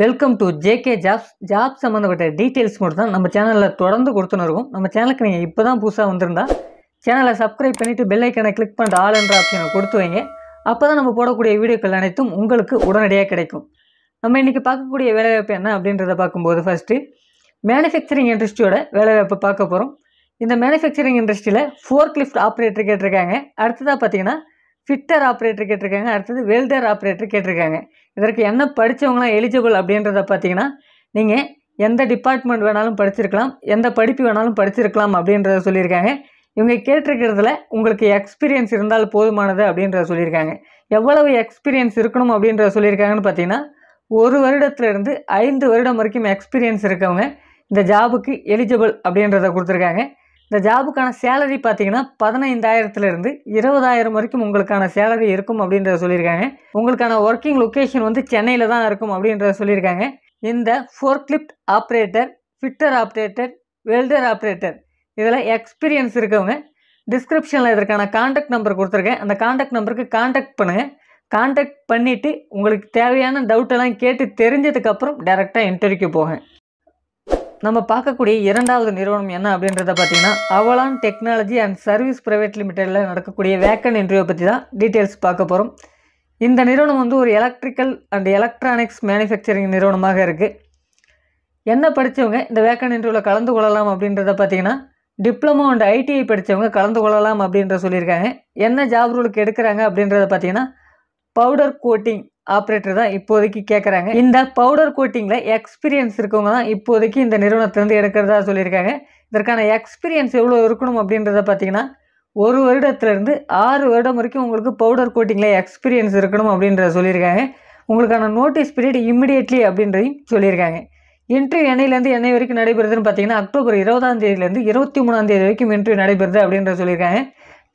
welcome to JK jobs job சம்மந்தப்பட்ட details மட்டும் தான் நம்ம சேனலில் தொடர்ந்து கொடுத்துன்னு இருக்கும் நம்ம சேனலுக்கு நீங்கள் இப்போ தான் புதுசாக வந்திருந்தா சேனலை சப்ஸ்கிரைப் பண்ணிவிட்டு பெல்லைக்கனை கிளிக் பண்ணிட்டு ஆல் என்ற ஆப்ஷனை கொடுத்து வைங்க அப்போ தான் நம்ம போடக்கூடிய வீடியோக்கள் அனைத்தும் உங்களுக்கு உடனடியாக கிடைக்கும் நம்ம இன்றைக்கி பார்க்கக்கூடிய வேலைவாய்ப்பு என்ன அப்படின்றத பார்க்கும்போது ஃபஸ்ட்டு மேனுஃபேக்சரிங் இண்டஸ்ட்ரியோட வேலைவாய்ப்பு பார்க்க போகிறோம் இந்த மேனுஃபேக்சரிங் இண்டஸ்ட்ரியில் ஃபோர்க் லிஃப்ட் ஆப்ரேட்டர் கேட்டிருக்காங்க அடுத்ததாக பார்த்தீங்கன்னா ஃபிட்டர் ஆப்ரேட்டர் கேட்டிருக்காங்க அடுத்தது வெல்டர் ஆப்ரேட்டர் கேட்டிருக்காங்க இதற்கு என்ன படித்தவங்களாம் எலிஜிபிள் அப்படின்றத பார்த்தீங்கன்னா நீங்கள் எந்த டிபார்ட்மெண்ட் வேணாலும் படிச்சிருக்கலாம் எந்த படிப்பு வேணாலும் படிச்சிருக்கலாம் அப்படின்றத சொல்லியிருக்காங்க இவங்க கேட்டிருக்கிறதுல உங்களுக்கு எக்ஸ்பீரியன்ஸ் இருந்தால் போதுமானது அப்படின்றத சொல்லியிருக்காங்க எவ்வளவு எக்ஸ்பீரியன்ஸ் இருக்கணும் அப்படின்றத சொல்லியிருக்காங்கன்னு பார்த்தீங்கன்னா ஒரு வருடத்துலேருந்து ஐந்து வருடம் வரைக்கும் எக்ஸ்பீரியன்ஸ் இருக்கவங்க இந்த ஜாபுக்கு எலிஜிபிள் அப்படின்றத கொடுத்துருக்காங்க இந்த ஜாபுக்கான சேலரி பார்த்தீங்கன்னா பதினைந்தாயிரத்துலேருந்து இருபதாயிரம் வரைக்கும் உங்களுக்கான சேலரி இருக்கும் அப்படின்றத சொல்லியிருக்காங்க உங்களுக்கான ஒர்க்கிங் லொக்கேஷன் வந்து சென்னையில் தான் இருக்கும் அப்படின்றத சொல்லியிருக்காங்க இந்த forklift operator fitter operator welder operator இதில் எக்ஸ்பீரியன்ஸ் இருக்கவங்க டிஸ்கிரிப்ஷனில் இதற்கான காண்டாக்ட் நம்பர் கொடுத்துருக்கேன் அந்த காண்டாக்ட் நம்பருக்கு காண்டாக்ட் பண்ணுங்கள் காண்டாக்ட் பண்ணிவிட்டு உங்களுக்கு தேவையான டவுட்டெல்லாம் கேட்டு தெரிஞ்சதுக்கப்புறம் டேரெக்டாக இன்டர்வியூக்கு போகேன் நம்ம பார்க்கக்கூடிய இரண்டாவது நிறுவனம் என்ன அப்படின்றத பார்த்தீங்கன்னா Avalon technology and service private லிமிடெடில் நடக்கக்கூடிய வேக்கன் இன்டர்வியூ பற்றி தான் டீட்டெயில்ஸ் பார்க்க போகிறோம் இந்த நிறுவனம் வந்து ஒரு எலக்ட்ரிக்கல் அண்ட் எலக்ட்ரானிக்ஸ் மேனுஃபேக்சரிங் நிறுவனமாக இருக்குது என்ன படித்தவங்க இந்த வேக்கன் இன்டர்வியூவில் கலந்து கொள்ளலாம் அப்படின்றத பார்த்தீங்கன்னா டிப்ளமோ அண்ட் ஐடிஐ படித்தவங்க கலந்து கொள்ளலாம் அப்படின்ற சொல்லியிருக்காங்க என்ன ஜாப் ரூலுக்கு எடுக்கிறாங்க அப்படின்றத பார்த்தீங்கன்னா பவுடர் கோட்டிங் ஆப்ரேட்டர் தான் இப்போதைக்கு கேட்குறாங்க இந்த பவுடர் கோட்டிங்கில் எக்ஸ்பீரியன்ஸ் இருக்கவங்க தான் இப்போதைக்கு இந்த நிறுவனத்திலேருந்து எடுக்கிறதா சொல்லியிருக்காங்க இதற்கான எக்ஸ்பீரியன்ஸ் எவ்வளோ இருக்கணும் அப்படின்றத பார்த்தீங்கன்னா ஒரு வருடத்துலேருந்து ஆறு வருடம் வரைக்கும் உங்களுக்கு பவுடர் கோட்டிங்கில் எக்ஸ்பீரியன்ஸ் இருக்கணும் அப்படின்றத சொல்லியிருக்காங்க உங்களுக்கான நோட்டீஸ் பீரியட் இம்மிடியட்லி அப்படின்றதையும் சொல்லியிருக்காங்க இன்ட்ரி எண்ணெயிலேருந்து என்னை வரைக்கும் நடைபெறுதுன்னு பார்த்தீங்கன்னா அக்டோபர் இருபதாம் தேதியிலேருந்து இருபத்தி மூணாம் தேதி வரைக்கும் இன்ட்ரி நடைபெறுது அப்படின்ற சொல்லியிருக்காங்க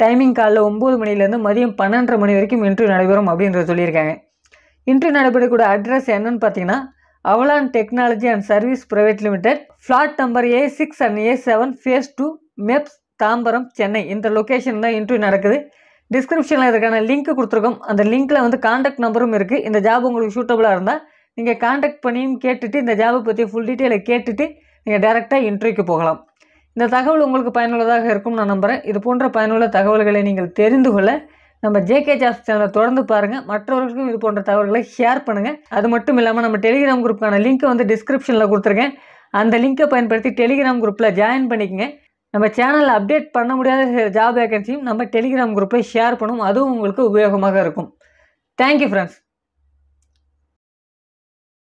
டைமிங் காலைல ஒம்பது மணிலேருந்து மதியம் பன்னெண்டரை மணி வரைக்கும் இன்ட்ரி நடைபெறும் அப்படின்ற சொல்லியிருக்காங்க இன்று நடைபெறக்கூடிய அட்ரஸ் என்னன்னு பார்த்தீங்கன்னா Avalon technology and service private limited flat number A six and A seven phase two MEPZ Tambaram Chennai இந்த லொக்கேஷன் தான் இன்டர்வியூ நடக்குது டிஸ்கிரிப்ஷனில் இதுக்கான லிங்க் கொடுத்துருக்கோம் அந்த லிங்க்கில் வந்து காண்டாக்ட் நம்பரும் இருக்குது இந்த ஜாப் உங்களுக்கு சூட்டபுளாக இருந்தால் நீங்கள் காண்டாக்ட் பண்ணியும் கேட்டுட்டு இந்த ஜாபை பற்றி ஃபுல் டீட்டெயிலை கேட்டுட்டு நீங்கள் டேரெக்டாக இன்டர்வியூக்கு போகலாம் இந்த தகவல் உங்களுக்கு பயனுள்ளதாக இருக்கும்னு நான் நம்புகிறேன் இது போன்ற பயனுள்ள தகவல்களை நீங்கள் தெரிந்து கொள்ள நம்ம ஜேகே ஜாஸ் சேனலை தொடர்ந்து பாருங்கள் மற்றவர்களுக்கும் இது போன்ற தகவல்களை ஷேர் பண்ணுங்கள் அது மட்டும் இல்லாமல் நம்ம டெலிகிராம் குரூப்பான லிங்க்கை வந்து டிஸ்கிரிப்ஷனில் கொடுத்துருக்கேன் அந்த லிங்க்கை பயன்படுத்தி டெலிகிராம் குரூப்பில் ஜாயின் பண்ணிக்கங்க நம்ம சேனலில் அப்டேட் பண்ண முடியாத ஜாப் வேகன்சியும் நம்ம டெலிகிராம் குரூப்பில் ஷேர் பண்ணும் அதுவும் உங்களுக்கு உபயோகமாக இருக்கும் தேங்க்யூ ஃப்ரெண்ட்ஸ்